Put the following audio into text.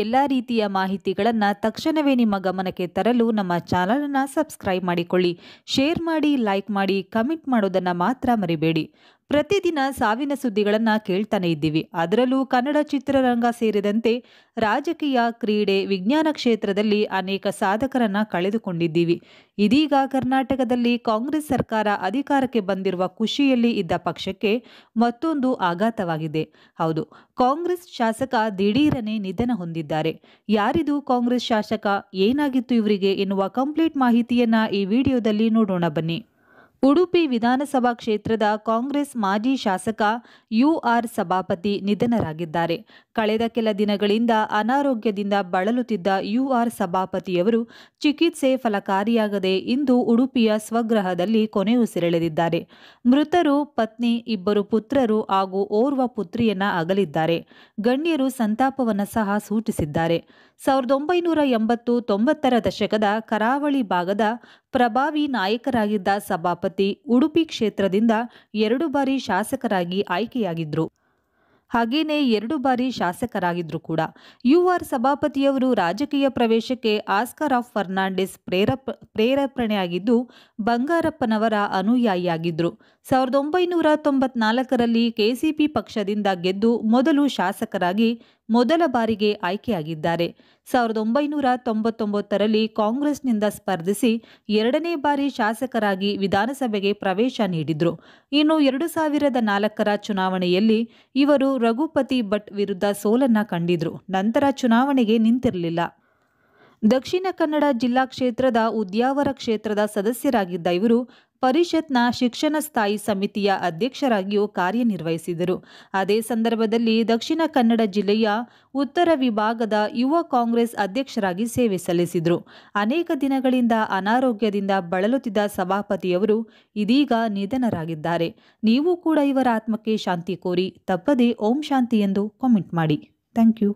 ಎಲ್ಲ ರೀತಿಯ ಮಾಹಿತಿಗಳನ್ನು ತಕ್ಷಣವೇ ನಿಮ್ಮ ಗಮನಕ್ಕೆ ತರಲು ನಮ್ಮ ಚಾನಲನ್ನು ಸಬ್ಸ್ಕ್ರೈಬ್ ಮಾಡಿಕೊಳ್ಳಿ ಶೇರ್ ಮಾಡಿ ಲೈಕ್ ಮಾಡಿ ಕಮೆಂಟ್ ಮಾಡೋದನ್ನು ಮಾತ್ರ ಮರಿಬೇಡಿ ಪ್ರತಿದಿನ ಸಾವಿನ ಸುದ್ದಿಗಳನ್ನು ಕೇಳ್ತಾನೆ ಇದ್ದೀವಿ ಅದರಲ್ಲೂ ಕನ್ನಡ ಚಿತ್ರರಂಗ ಸೇರಿದಂತೆ ರಾಜಕೀಯ ಕ್ರೀಡೆ ವಿಜ್ಞಾನ ಕ್ಷೇತ್ರದಲ್ಲಿ ಅನೇಕ ಸಾಧಕರನ್ನು ಕಳೆದುಕೊಂಡಿದ್ದೀವಿ ಇದೀಗ ಕರ್ನಾಟಕದಲ್ಲಿ ಕಾಂಗ್ರೆಸ್ ಸರ್ಕಾರ ಅಧಿಕಾರಕ್ಕೆ ಬಂದಿರುವ ಖುಷಿಯಲ್ಲಿ ಇದ್ದ ಪಕ್ಷಕ್ಕೆ ಮತ್ತೊಂದು ಆಘಾತವಾಗಿದೆ ಹೌದು ಕಾಂಗ್ರೆಸ್ ಶಾಸಕ ದಿಢೀರನೇ ನಿಧನ ಹೊಂದಿದ್ದಾರೆ ಯಾರಿದು ಕಾಂಗ್ರೆಸ್ ಶಾಸಕ ಏನಾಗಿತ್ತು ಇವರಿಗೆ ಎನ್ನುವ ಕಂಪ್ಲೀಟ್ ಮಾಹಿತಿಯನ್ನು ಈ ವಿಡಿಯೋದಲ್ಲಿ ನೋಡೋಣ ಬನ್ನಿ ಉಡುಪಿ ವಿಧಾನಸಭಾ ಕ್ಷೇತ್ರದ ಕಾಂಗ್ರೆಸ್ ಮಾಜಿ ಶಾಸಕ ಯುಆರ್ ಸಭಾಪತಿ ನಿಧನರಾಗಿದ್ದಾರೆ ಕಳೆದ ಕೆಲ ದಿನಗಳಿಂದ ಅನಾರೋಗ್ಯದಿಂದ ಬಳಲುತ್ತಿದ್ದ ಯುಆರ್ ಸಭಾಪತಿಯವರು ಚಿಕಿತ್ಸೆ ಫಲಕಾರಿಯಾಗದೆ ಇಂದು ಉಡುಪಿಯ ಸ್ವಗ್ರಹದಲ್ಲಿ ಕೊನೆಯುಸಿರೆಳೆದಿದ್ದಾರೆ ಮೃತರು ಪತ್ನಿ ಇಬ್ಬರು ಪುತ್ರರು ಹಾಗೂ ಓರ್ವ ಪುತ್ರಿಯನ್ನ ಅಗಲಿದ್ದಾರೆ ಗಣ್ಯರು ಸಂತಾಪವನ್ನು ಸಹ ಸೂಚಿಸಿದ್ದಾರೆ ಸಾವಿರದ ಒಂಬೈನೂರ ಎಂಬತ್ತು ತೊಂಬತ್ತರ ದಶಕದ ಕರಾವಳಿ ಭಾಗದ ಪ್ರಭಾವಿ ನಾಯಕರಾಗಿದ್ದ ಸಭಾಪತಿ ಉಡುಪಿ ಕ್ಷೇತ್ರದಿಂದ ಎರಡು ಬಾರಿ ಶಾಸಕರಾಗಿ ಆಯ್ಕೆಯಾಗಿದ್ದರು ಹಾಗೇನೇ ಎರಡು ಬಾರಿ ಶಾಸಕರಾಗಿದ್ರು ಕೂಡ ಯು ಆರ್ ಸಭಾಪತಿಯವರು ರಾಜಕೀಯ ಪ್ರವೇಶಕ್ಕೆ ಆಸ್ಕರ್ ಆಫ್ ಫರ್ನಾಂಡಿಸ್ ಪ್ರೇರಪ್ ಪ್ರೇರೇಪಣೆಯಾಗಿದ್ದು ಬಂಗಾರಪ್ಪನವರ ಅನುಯಾಯಿಯಾಗಿದ್ದರು ಸಾವಿರದ ಒಂಬೈನೂರ ತೊಂಬತ್ನಾಲ್ಕರಲ್ಲಿ ಕೆಸಿಪಿ ಪಕ್ಷದಿಂದ ಗೆದ್ದು ಮೊದಲು ಶಾಸಕರಾಗಿ ಮೊದಲ ಬಾರಿಗೆ ಆಯ್ಕೆಯಾಗಿದ್ದಾರೆ ಸಾವಿರದ ಒಂಬೈನೂರ ತೊಂಬತ್ತೊಂಬತ್ತರಲ್ಲಿ ಕಾಂಗ್ರೆಸ್ನಿಂದ ಸ್ಪರ್ಧಿಸಿ ಎರಡನೇ ಬಾರಿ ಶಾಸಕರಾಗಿ ವಿಧಾನಸಭೆಗೆ ಪ್ರವೇಶ ನೀಡಿದ್ರು ಇನ್ನು ಎರಡು ಸಾವಿರದ ನಾಲ್ಕರ ಚುನಾವಣೆಯಲ್ಲಿ ಇವರು ರಘುಪತಿ ಭಟ್ ವಿರುದ್ಧ ಸೋಲನ್ನ ಕಂಡಿದ್ರು ನಂತರ ಚುನಾವಣೆಗೆ ನಿಂತಿರಲಿಲ್ಲ ದಕ್ಷಿಣ ಕನ್ನಡ ಜಿಲ್ಲಾ ಕ್ಷೇತ್ರದ ಉದ್ಯಾವರ ಕ್ಷೇತ್ರದ ಸದಸ್ಯರಾಗಿದ್ದ ಇವರು ಪರಿಷತ್ನ ಶಿಕ್ಷಣ ಸ್ಥಾಯಿ ಸಮಿತಿಯ ಅಧ್ಯಕ್ಷರಾಗಿಯೂ ಕಾರ್ಯನಿರ್ವಹಿಸಿದರು ಅದೇ ಸಂದರ್ಭದಲ್ಲಿ ದಕ್ಷಿಣ ಕನ್ನಡ ಜಿಲ್ಲೆಯ ಉತ್ತರ ವಿಭಾಗದ ಯುವ ಕಾಂಗ್ರೆಸ್ ಅಧ್ಯಕ್ಷರಾಗಿ ಸೇವೆ ಸಲ್ಲಿಸಿದರು ಅನೇಕ ದಿನಗಳಿಂದ ಅನಾರೋಗ್ಯದಿಂದ ಬಳಲುತ್ತಿದ್ದ ಸಭಾಪತಿಯವರು ಇದೀಗ ನಿಧನರಾಗಿದ್ದಾರೆ ನೀವು ಕೂಡ ಇವರ ಆತ್ಮಕ್ಕೆ ಶಾಂತಿ ಕೋರಿ ತಪ್ಪದೇ ಓಂ ಶಾಂತಿ ಎಂದು ಕಾಮೆಂಟ್ ಮಾಡಿ ಥ್ಯಾಂಕ್ ಯು